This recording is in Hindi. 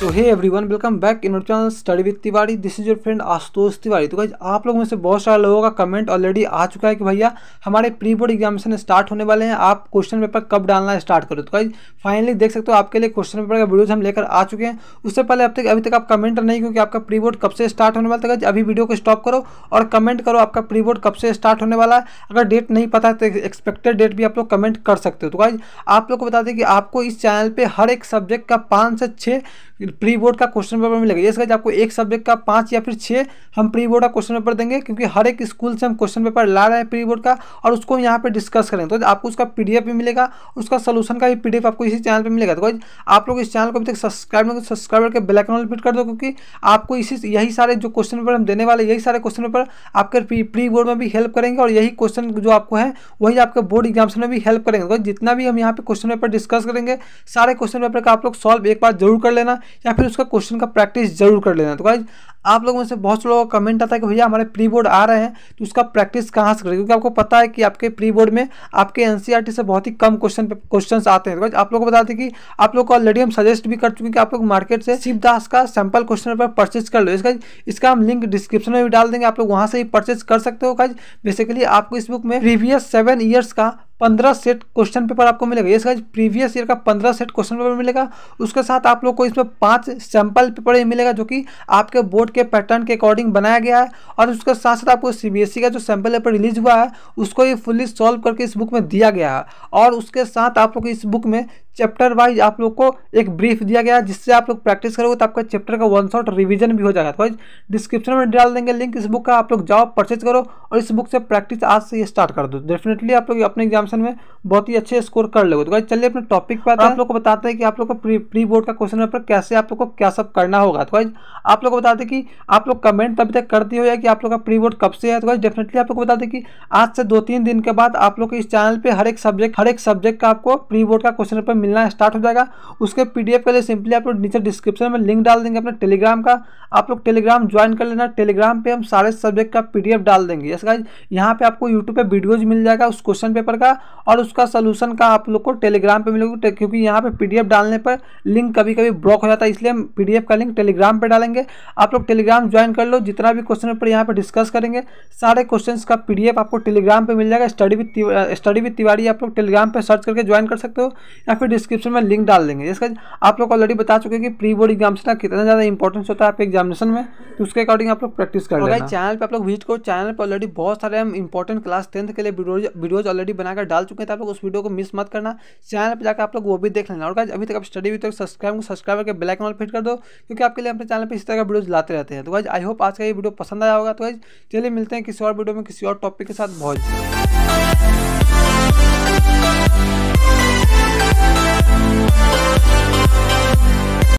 so hey everyone welcome back in channel study with Tiwari this is your friend Ashutosh Tiwari तो भाई आप लोग में से बहुत सारे लोगों का कमेंट ऑलरेडी आ चुका है कि भैया हमारे प्री बोर्ड एग्जामिनेशन स्टार्ट होने वाले हैं आप क्वेश्चन पेपर कब डालना स्टार्ट करो तो भाई फाइनली देख सकते हो आपके लिए क्वेश्चन पेपर का वीडियोज हम लेकर आ चुके हैं उससे पहले अब तक अभी तक आप कमेंट नहीं क्योंकि आपका प्री बोर्ड कब से स्टार्ट होने वाला था तो अभी वीडियो को स्टॉप करो और कमेंट करो आपका प्री बोर्ड कब से स्टार्ट होने वाला है अगर डेट नहीं पता है तो एक्सपेक्टेड डेट भी आप लोग कमेंट कर सकते हो तो भाई आप लोग को बता दें कि आपको इस चैनल पर हर एक सब्जेक्ट का पाँच से छः प्री बोर्ड का क्वेश्चन पेपर मिलेगा ये आपको एक सब्जेक्ट का पाँच या फिर छः हम प्री बोर्ड का क्वेश्चन पेपर देंगे क्योंकि हर एक स्कूल से हम क्वेश्चन पेपर ला रहे हैं प्री बोर्ड का और उसको यहाँ पर डिस्कस करेंगे तो आपको उसका पी भी मिलेगा उसका सोलूशन का भी पी आपको इसी चैनल पर मिलेगा तो आप लोग इस चैनल को अभी तक सब्सक्राइब नहीं सब्सक्राइब करके बेलाइकन रिपीट कर दो क्योंकि आपको इसी यही सारे जो क्वेश्चन पेपर हम देने वाले यही सारे क्वेश्चन पेपर आपके प्री बोर्ड में भी हेल्प करेंगे और यही क्वेश्चन जो आपको है वही आपके बोर्ड एग्जाम्स में भी हेल्प करेंगे तो जितना भी हम यहाँ पे क्वेश्चन पेपर डिस्कस करेंगे सारे क्वेश्चन पेपर का आप लोग सॉल्व एक बार जरूर कर लेना या फिर उसका क्वेश्चन का प्रैक्टिस जरूर कर लेना तो गाइज आप लोगों से बहुत से लोगों का कमेंट आता है कि भैया हमारे प्री बोर्ड आ रहे हैं तो उसका प्रैक्टिस कहाँ से करें क्योंकि आपको पता है कि आपके प्री बोर्ड में आपके एन e से बहुत ही कम क्वेश्चन क्वेश्चन आते हैं तो आप लोगों को बताते हैं कि आप लोग को ऑलरेडी हम सजेस्ट भी कर चुके हैं कि आप लोग मार्केट से शिवदास का सैम्पल क्वेश्चन पर परचेज कर लो इसका इसका हम लिंक डिस्क्रिप्शन में भी डाल देंगे आप लोग वहाँ से ही परचेज कर सकते हो गाइज बेसिकली आपको इस बुक में प्रीवियस सेवन ईयर्स का पंद्रह सेट क्वेश्चन पेपर आपको मिलेगा ये प्रीवियस ईयर का पंद्रह सेट क्वेश्चन पेपर मिलेगा उसके साथ आप लोग को इसमें पांच सैंपल पेपर ही मिलेगा जो कि आपके बोर्ड के पैटर्न के अकॉर्डिंग बनाया गया है और उसके साथ साथ आपको सीबीएसई e का जो सैंपल पेपर रिलीज हुआ है उसको ये फुल्ली सॉल्व करके इस बुक में दिया गया है और उसके साथ आप लोग इस बुक में चैप्टर वाइज आप लोग को एक ब्रीफ दिया गया जिससे आप लोग प्रैक्टिस करोगे तो आपका चैप्टर का वन शॉट रिविजन भी हो जाएगा तो डिस्क्रिप्शन में डाल देंगे लिंक इस बुक का आप लोग जाओ परचेज करो और इस बुक से प्रैक्टिस आज से स्टार्ट कर दो डेफिनेटली आप लोग अपने एग्जाम एग्जामिनेशन में बहुत ही अच्छे स्कोर कर लोगे तो चलिए अपने टॉपिक पर आप लोग को बताते हैं कि आप लोग को प्री बोर्ड का क्वेश्चन पेपर कैसे आप लोग को क्या सब करना होगा तो गाइज आप लोग को बताते कि आप लोग कमेंट तभी तक करते हो या कि आप लोग का प्री बोर्ड कब से है तो गाइज डेफिनेटली आप लोग को बताते कि आज से दो तीन दिन के बाद आप लोग इस चैनल पर हर एक सब्जेक्ट हर एक सब्जेक्ट का आपको प्री बोर्ड का क्वेश्चन पेपर मिलना स्टार्ट हो जाएगा उसके पी के लिए सिंपली आप लोग नीचे डिस्क्रिप्शन में लिंक डाल देंगे अपने टेलीग्राम का आप लोग टेलीग्राम ज्वाइन कर लेना टेलीग्राम पे हम सारे सब्जेक्ट का पीडीएफ डाल देंगे यस गाइज यहाँ पे आपको यूट्यूब पे वीडियोज मिल जाएगा उस क्वेश्चन पेपर का और उसका सोल्यूशन का आप लोग को टेलीग्राम पे मिलेगा तो क्योंकि यहाँ पे पीडीएफ डालने पर लिंक कभी कभी ब्लॉक हो जाता है इसलिए हम पीडीएफ का लिंक टेलीग्राम पे डालेंगे आप लोग टेलीग्राम ज्वाइन कर लो जितना भी क्वेश्चन पर यहाँ पर डिस्कस करेंगे सारे क्वेश्चन का पी आपको टेलीग्राम पर मिल जाएगा study with study with Tiwari आप लोग टेलीग्राम पर सर्च करके ज्वाइन कर सकते हो या फिर डिस्क्रिप्शन में लिंक डाल देंगे जिसका आप लोग ऑलरेडी बता चुके हैं कि प्री बोर्ड एग्जाम का कितना ज़्यादा इंपॉर्टेंस होता है आपके एग्जामिनेशन में तो उसके अकॉर्डिंग आप लोग प्रैक्टिस कर हैं चैनल पर आप लोग विजिट करो चैनल पर ऑलरेडी बहुत सारे हम इंपॉर्टेंट क्लास टेंथ के लिए वीडियोज ऑलरेडी बनाकर डाल चुके हैं तो आप लोग उस वीडियो को मिस मत करना चैनल पर जाकर आप लोग वो भी देख लेना और अभी तक आप स्टडी भी तो सब्सक्राइब को सब्सक्राइब करके ब्लैक नॉल फिट कर दो क्योंकि आपके लिए अपने चैनल पर इस तरह का वीडियोज लाते रहते हैं तो गाइज आई होप आज का ये वीडियो पसंद आया होगा तो गाइज चलिए मिलते हैं किसी और वीडियो में किसी और टॉपिक के साथ बहुत